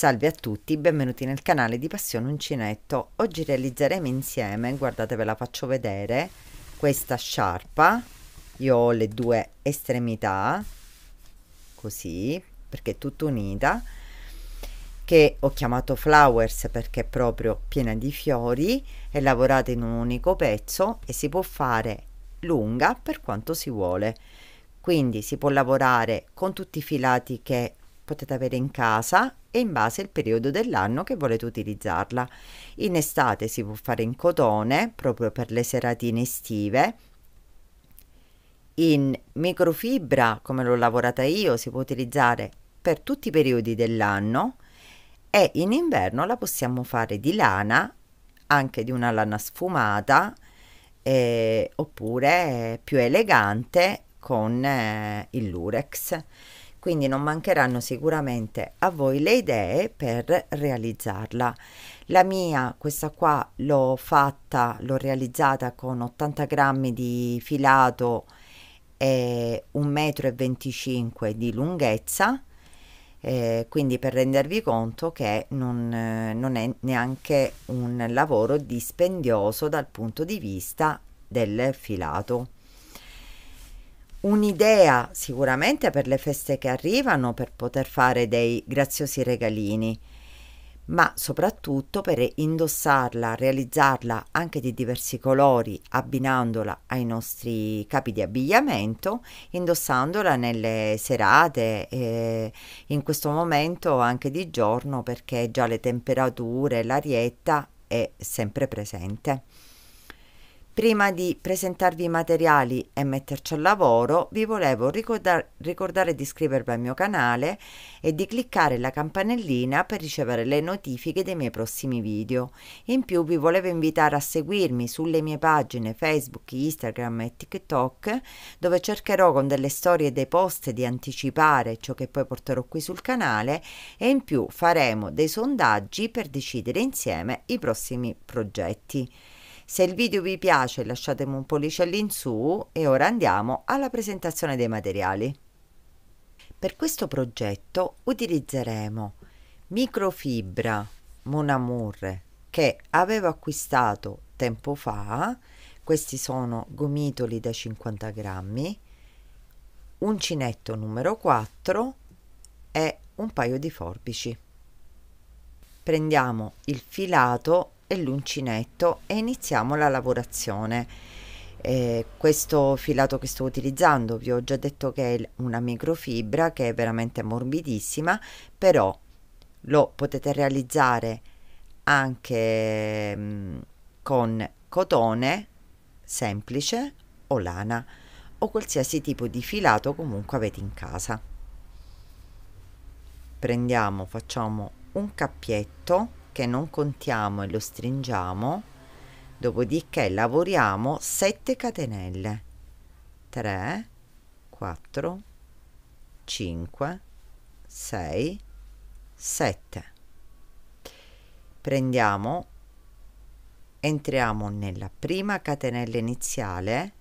Salve a tutti, benvenuti nel canale di Passione Uncinetto. Oggi realizzeremo insieme, guardate ve la faccio vedere, questa sciarpa. Io ho le due estremità, così, perché è tutta unita, che ho chiamato Flowers perché è proprio piena di fiori, è lavorata in un unico pezzo e si può fare lunga per quanto si vuole. Quindi si può lavorare con tutti i filati che potete avere in casa e in base al periodo dell'anno che volete utilizzarla. In estate si può fare in cotone proprio per le seratine estive. In microfibra, come l'ho lavorata io, si può utilizzare per tutti i periodi dell'anno e in inverno la possiamo fare di lana, anche di una lana sfumata, eh, oppure più elegante con eh, il lurex quindi non mancheranno sicuramente a voi le idee per realizzarla. La mia, questa qua, l'ho fatta, l'ho realizzata con 80 grammi di filato e 1,25 m di lunghezza, eh, quindi per rendervi conto che non, eh, non è neanche un lavoro dispendioso dal punto di vista del filato un'idea sicuramente per le feste che arrivano per poter fare dei graziosi regalini, ma soprattutto per indossarla, realizzarla anche di diversi colori, abbinandola ai nostri capi di abbigliamento, indossandola nelle serate, eh, in questo momento anche di giorno perché già le temperature, l'arietta è sempre presente. Prima di presentarvi i materiali e metterci al lavoro, vi volevo ricordar- ricordare di iscrivervi al mio canale e di cliccare la campanellina per ricevere le notifiche dei miei prossimi video. In più vi volevo invitare a seguirmi sulle mie pagine Facebook, Instagram e TikTok, dove cercherò con delle storie e dei post di anticipare ciò che poi porterò qui sul canale e in più faremo dei sondaggi per decidere insieme i prossimi progetti. Se il video vi piace lasciatemi un pollice in e ora andiamo alla presentazione dei materiali. Per questo progetto utilizzeremo microfibra Monamur che avevo acquistato tempo fa, questi sono gomitoli da 50 grammi, uncinetto numero 4 e un paio di forbici. Prendiamo il filato e l'uncinetto e iniziamo la lavorazione. Eh, questo filato che sto utilizzando vi ho già detto che è una microfibra che è veramente morbidissima, però lo potete realizzare anche mm, con cotone semplice o lana o qualsiasi tipo di filato comunque avete in casa prendiamo facciamo un cappietto perché non contiamo e lo stringiamo dopodiché lavoriamo 7 catenelle 3 4 5 6 7 prendiamo entriamo nella prima catenella iniziale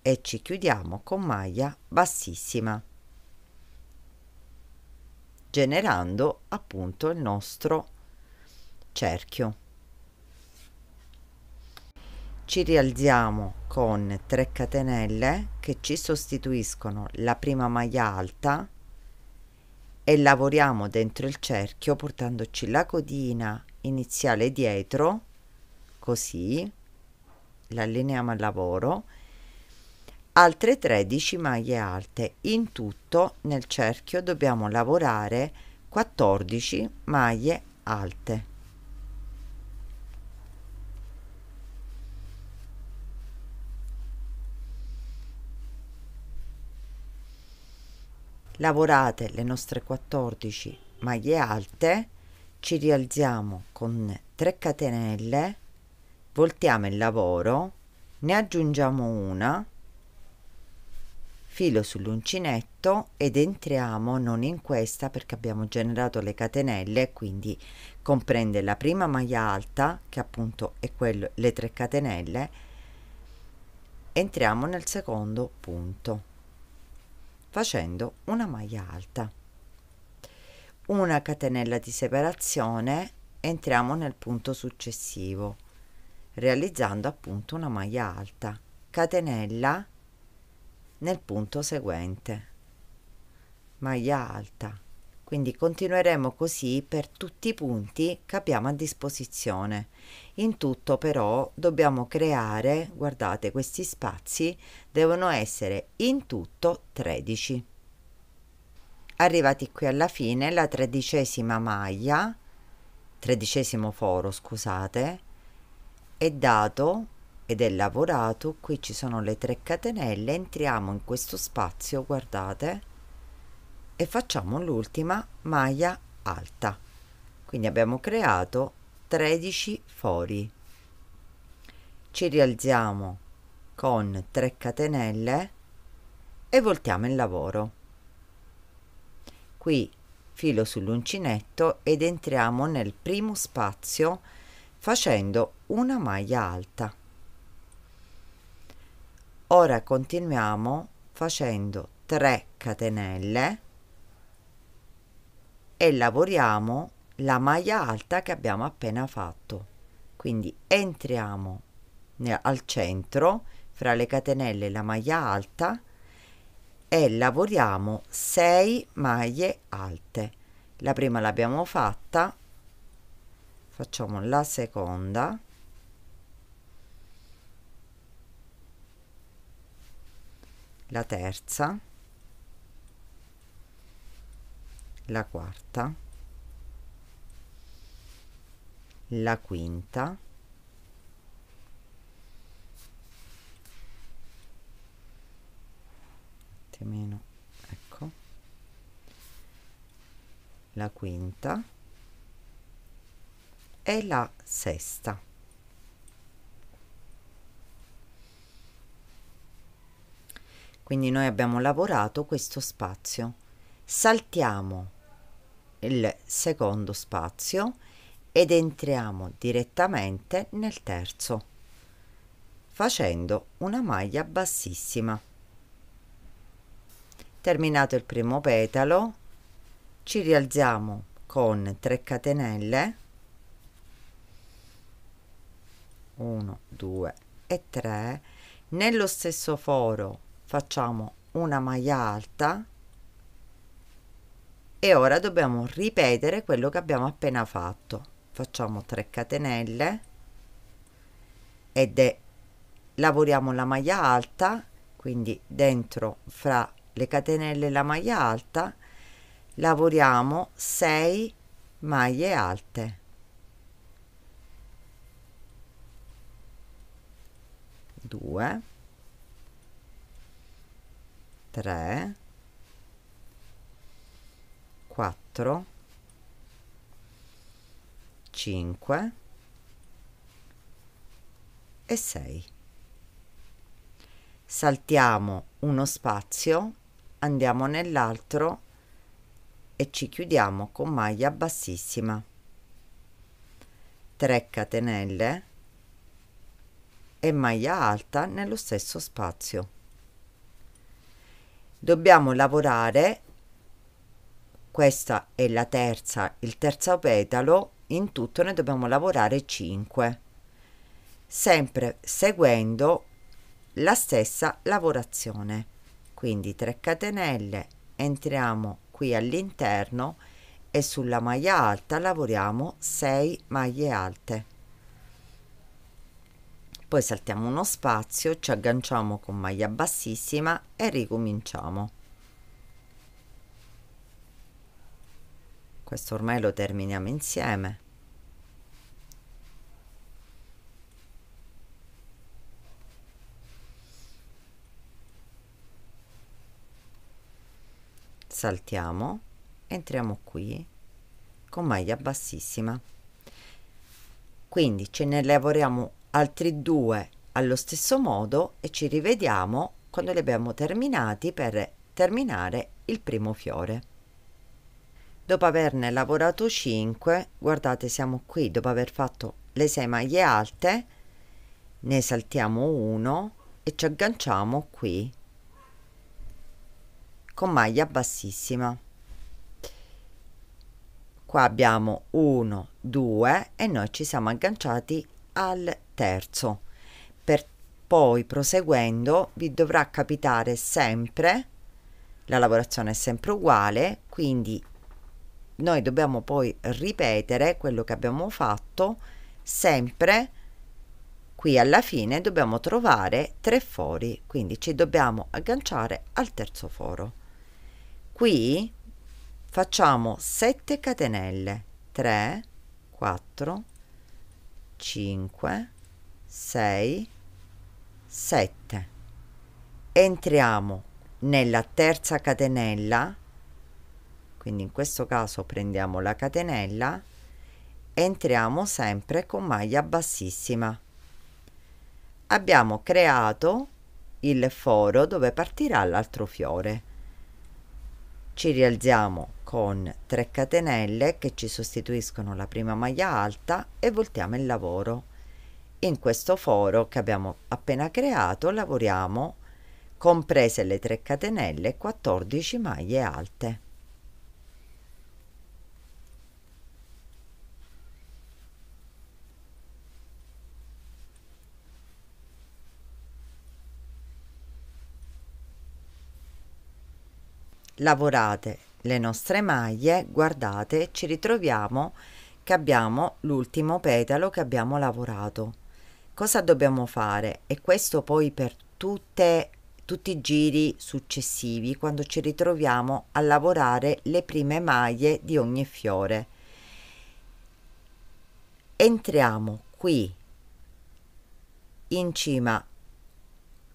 e ci chiudiamo con maglia bassissima generando appunto il nostro cerchio. Ci rialziamo con 3 catenelle che ci sostituiscono la prima maglia alta e lavoriamo dentro il cerchio portandoci la codina iniziale dietro così l'allineiamo al lavoro altre 13 maglie alte in tutto nel cerchio dobbiamo lavorare 14 maglie alte lavorate le nostre 14 maglie alte ci rialziamo con 3 catenelle voltiamo il lavoro ne aggiungiamo una filo sull'uncinetto ed entriamo non in questa perché abbiamo generato le catenelle quindi comprende la prima maglia alta che appunto è quello le 3 catenelle entriamo nel secondo punto facendo una maglia alta una catenella di separazione entriamo nel punto successivo realizzando appunto una maglia alta catenella nel punto seguente maglia alta quindi continueremo così per tutti i punti che abbiamo a disposizione. In tutto però dobbiamo creare, guardate questi spazi devono essere in tutto 13. Arrivati qui alla fine la tredicesima maglia, tredicesimo foro scusate, è dato ed è lavorato, qui ci sono le tre catenelle, entriamo in questo spazio, guardate, e facciamo l'ultima maglia alta quindi abbiamo creato 13 fori ci rialziamo con 3 catenelle e voltiamo il lavoro qui filo sull'uncinetto ed entriamo nel primo spazio facendo una maglia alta ora continuiamo facendo 3 catenelle e lavoriamo la maglia alta che abbiamo appena fatto. Quindi entriamo al centro fra le catenelle la maglia alta e lavoriamo 6 maglie alte. La prima l'abbiamo fatta, facciamo la seconda. La terza la quarta, la quinta, meno, ecco, la quinta e la sesta. Quindi noi abbiamo lavorato questo spazio. Saltiamo il secondo spazio ed entriamo direttamente nel terzo facendo una maglia bassissima terminato il primo petalo ci rialziamo con 3 catenelle 1 2 e 3 nello stesso foro facciamo una maglia alta e ora dobbiamo ripetere quello che abbiamo appena fatto facciamo 3 catenelle ed è lavoriamo la maglia alta quindi dentro fra le catenelle la maglia alta lavoriamo 6 maglie alte due tre 4 5 e 6 saltiamo uno spazio andiamo nell'altro e ci chiudiamo con maglia bassissima 3 catenelle e maglia alta nello stesso spazio dobbiamo lavorare questa è la terza, il terzo petalo, in tutto ne dobbiamo lavorare 5, sempre seguendo la stessa lavorazione. Quindi 3 catenelle, entriamo qui all'interno e sulla maglia alta lavoriamo 6 maglie alte. Poi saltiamo uno spazio, ci agganciamo con maglia bassissima e ricominciamo. questo ormai lo terminiamo insieme saltiamo entriamo qui con maglia bassissima quindi ce ne lavoriamo altri due allo stesso modo e ci rivediamo quando li abbiamo terminati per terminare il primo fiore Dopo averne lavorato 5, guardate siamo qui, dopo aver fatto le 6 maglie alte, ne saltiamo uno e ci agganciamo qui con maglia bassissima. Qua abbiamo 1, 2 e noi ci siamo agganciati al terzo. Per poi proseguendo vi dovrà capitare sempre, la lavorazione è sempre uguale, quindi noi dobbiamo poi ripetere quello che abbiamo fatto sempre qui alla fine dobbiamo trovare tre fori quindi ci dobbiamo agganciare al terzo foro qui facciamo 7 catenelle 3 4 5 6 7 entriamo nella terza catenella quindi in questo caso prendiamo la catenella entriamo sempre con maglia bassissima abbiamo creato il foro dove partirà l'altro fiore ci rialziamo con 3 catenelle che ci sostituiscono la prima maglia alta e voltiamo il lavoro in questo foro che abbiamo appena creato lavoriamo comprese le 3 catenelle 14 maglie alte lavorate le nostre maglie, guardate, ci ritroviamo che abbiamo l'ultimo petalo che abbiamo lavorato. Cosa dobbiamo fare? E questo poi per tutte, tutti i giri successivi, quando ci ritroviamo a lavorare le prime maglie di ogni fiore. Entriamo qui in cima,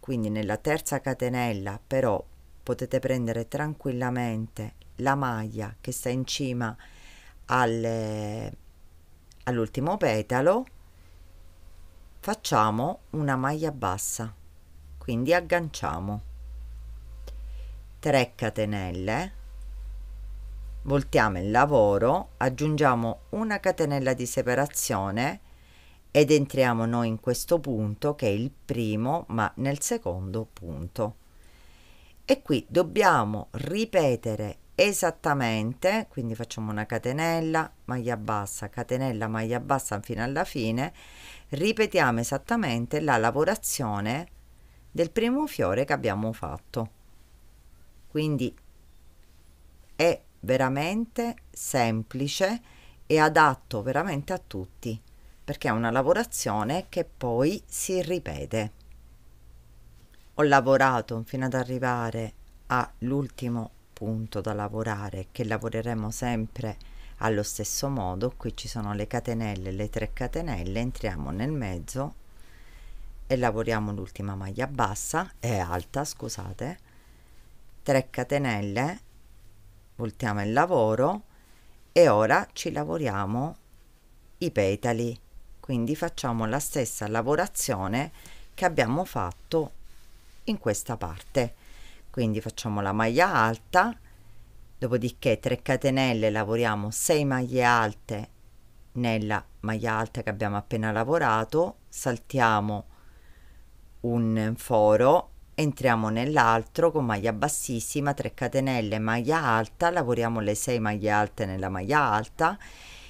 quindi nella terza catenella, però potete prendere tranquillamente la maglia che sta in cima al, all'ultimo petalo facciamo una maglia bassa quindi agganciamo 3 catenelle voltiamo il lavoro aggiungiamo una catenella di separazione ed entriamo noi in questo punto che è il primo ma nel secondo punto e qui dobbiamo ripetere esattamente, quindi facciamo una catenella, maglia bassa, catenella, maglia bassa fino alla fine, ripetiamo esattamente la lavorazione del primo fiore che abbiamo fatto. Quindi è veramente semplice e adatto veramente a tutti perché è una lavorazione che poi si ripete ho lavorato fino ad arrivare all'ultimo punto da lavorare che lavoreremo sempre allo stesso modo qui ci sono le catenelle le tre catenelle entriamo nel mezzo e lavoriamo l'ultima maglia bassa e alta scusate 3 catenelle voltiamo il lavoro e ora ci lavoriamo i petali quindi facciamo la stessa lavorazione che abbiamo fatto in questa parte quindi facciamo la maglia alta dopodiché 3 catenelle lavoriamo 6 maglie alte nella maglia alta che abbiamo appena lavorato saltiamo un foro entriamo nell'altro con maglia bassissima 3 catenelle maglia alta lavoriamo le 6 maglie alte nella maglia alta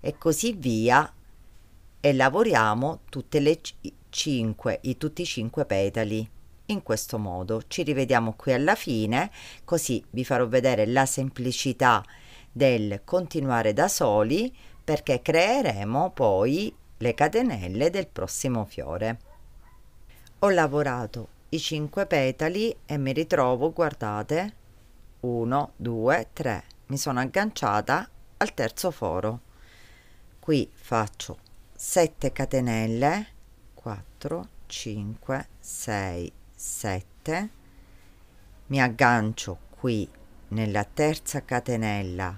e così via e lavoriamo tutte le 5 i tutti i 5 petali in questo modo. Ci rivediamo qui alla fine, così vi farò vedere la semplicità del continuare da soli perché creeremo poi le catenelle del prossimo fiore. Ho lavorato i 5 petali e mi ritrovo, guardate, 1, 2, 3. Mi sono agganciata al terzo foro. Qui faccio 7 catenelle, 4, 5, 6, 7 mi aggancio qui nella terza catenella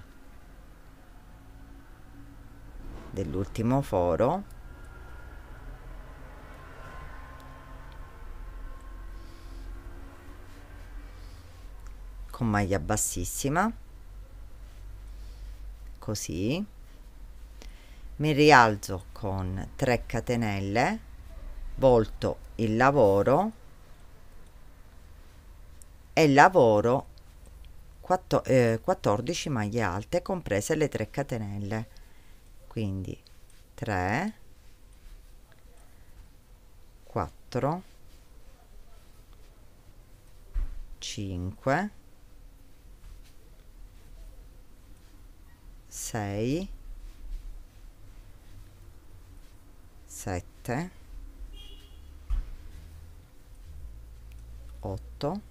dell'ultimo foro con maglia bassissima così mi rialzo con 3 catenelle volto il lavoro e lavoro 4, eh, 14 maglie alte comprese le 3 catenelle quindi 3 4 5 6 7 8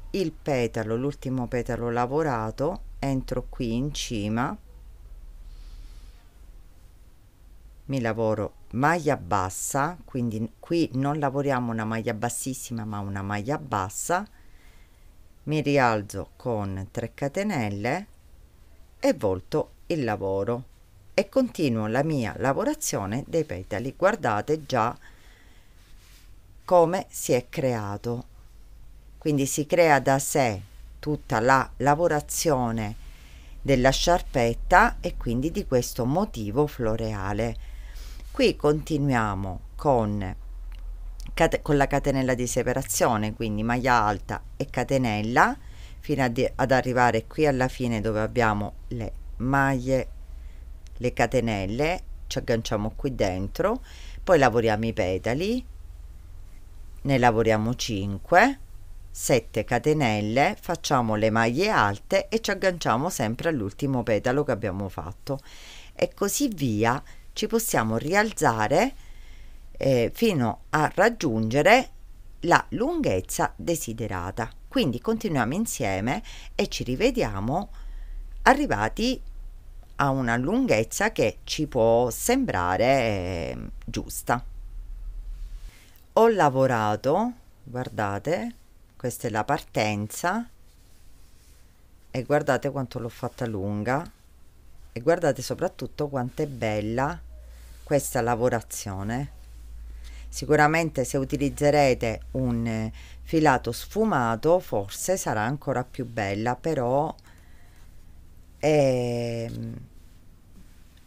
il petalo l'ultimo petalo lavorato entro qui in cima mi lavoro maglia bassa quindi qui non lavoriamo una maglia bassissima ma una maglia bassa mi rialzo con 3 catenelle e volto il lavoro e continuo la mia lavorazione dei petali guardate già come si è creato quindi si crea da sé tutta la lavorazione della sciarpetta e quindi di questo motivo floreale. Qui continuiamo con, con la catenella di separazione, quindi maglia alta e catenella, fino ad arrivare qui alla fine dove abbiamo le maglie, le catenelle, ci agganciamo qui dentro, poi lavoriamo i petali, ne lavoriamo 5 7 catenelle facciamo le maglie alte e ci agganciamo sempre all'ultimo petalo che abbiamo fatto e così via ci possiamo rialzare eh, fino a raggiungere la lunghezza desiderata quindi continuiamo insieme e ci rivediamo arrivati a una lunghezza che ci può sembrare eh, giusta ho lavorato guardate questa è la partenza e guardate quanto l'ho fatta lunga e guardate soprattutto quanto è bella questa lavorazione sicuramente se utilizzerete un eh, filato sfumato forse sarà ancora più bella però è mm,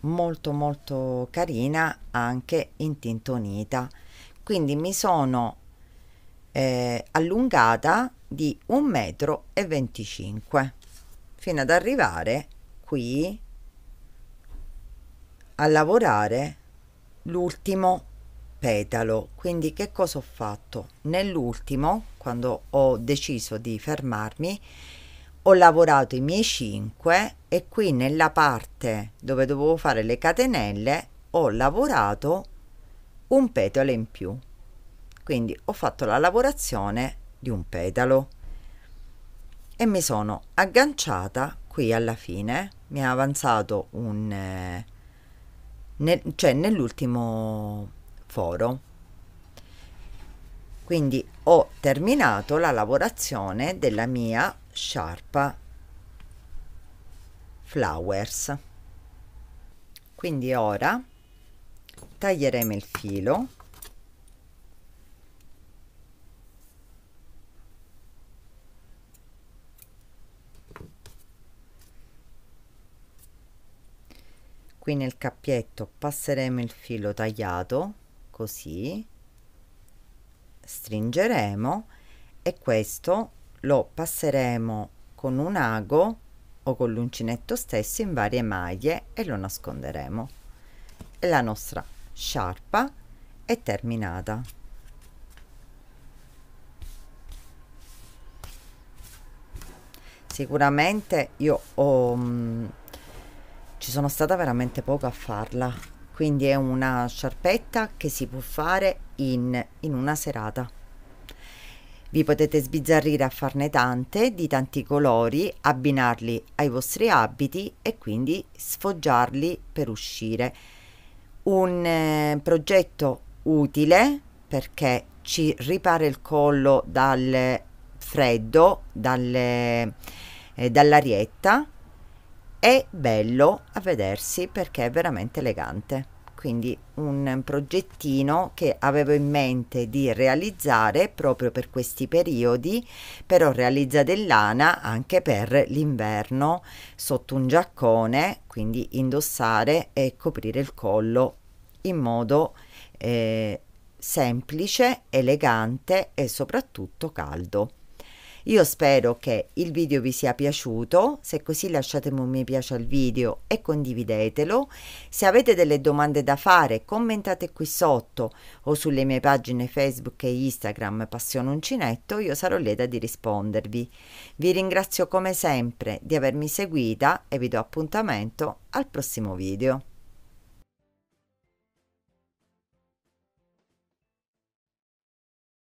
molto molto carina anche intintonita quindi mi sono eh, allungata di 1,25 m fino ad arrivare qui a lavorare l'ultimo petalo quindi che cosa ho fatto nell'ultimo quando ho deciso di fermarmi ho lavorato i miei 5 e qui nella parte dove dovevo fare le catenelle ho lavorato un petalo in più quindi ho fatto la lavorazione di un pedalo e mi sono agganciata qui alla fine, mi è avanzato un... Eh, nel, cioè nell'ultimo foro. Quindi ho terminato la lavorazione della mia sciarpa flowers. Quindi ora taglieremo il filo qui nel cappietto passeremo il filo tagliato così stringeremo e questo lo passeremo con un ago o con l'uncinetto stesso in varie maglie e lo nasconderemo e la nostra sciarpa è terminata sicuramente io ho mm, ci sono stata veramente poco a farla quindi è una sciarpetta che si può fare in, in una serata vi potete sbizzarrire a farne tante di tanti colori abbinarli ai vostri abiti e quindi sfoggiarli per uscire un eh, progetto utile perché ci ripara il collo dal freddo dalle, eh, dall'arietta è bello a vedersi perché è veramente elegante quindi un progettino che avevo in mente di realizzare proprio per questi periodi, però realizza dell'ana anche per l'inverno sotto un giaccone, quindi indossare e coprire il collo in modo eh, semplice, elegante e soprattutto caldo. Io spero che il video vi sia piaciuto, se così lasciatemi un mi piace al video e condividetelo. Se avete delle domande da fare commentate qui sotto o sulle mie pagine Facebook e Instagram Passione Uncinetto, io sarò lieta di rispondervi. Vi ringrazio come sempre di avermi seguita e vi do appuntamento al prossimo video.